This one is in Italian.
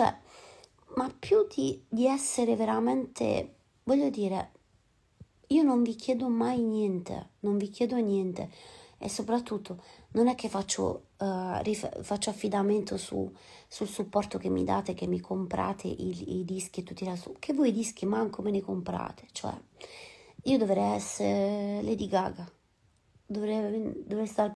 Cioè, ma più di, di essere veramente, voglio dire, io non vi chiedo mai niente, non vi chiedo niente e soprattutto non è che faccio, uh, rif- faccio affidamento su, sul supporto che mi date, che mi comprate i, i dischi e tutti i su, che voi i dischi manco me ne comprate, cioè io dovrei essere Lady Gaga, dovrei, dovrei stare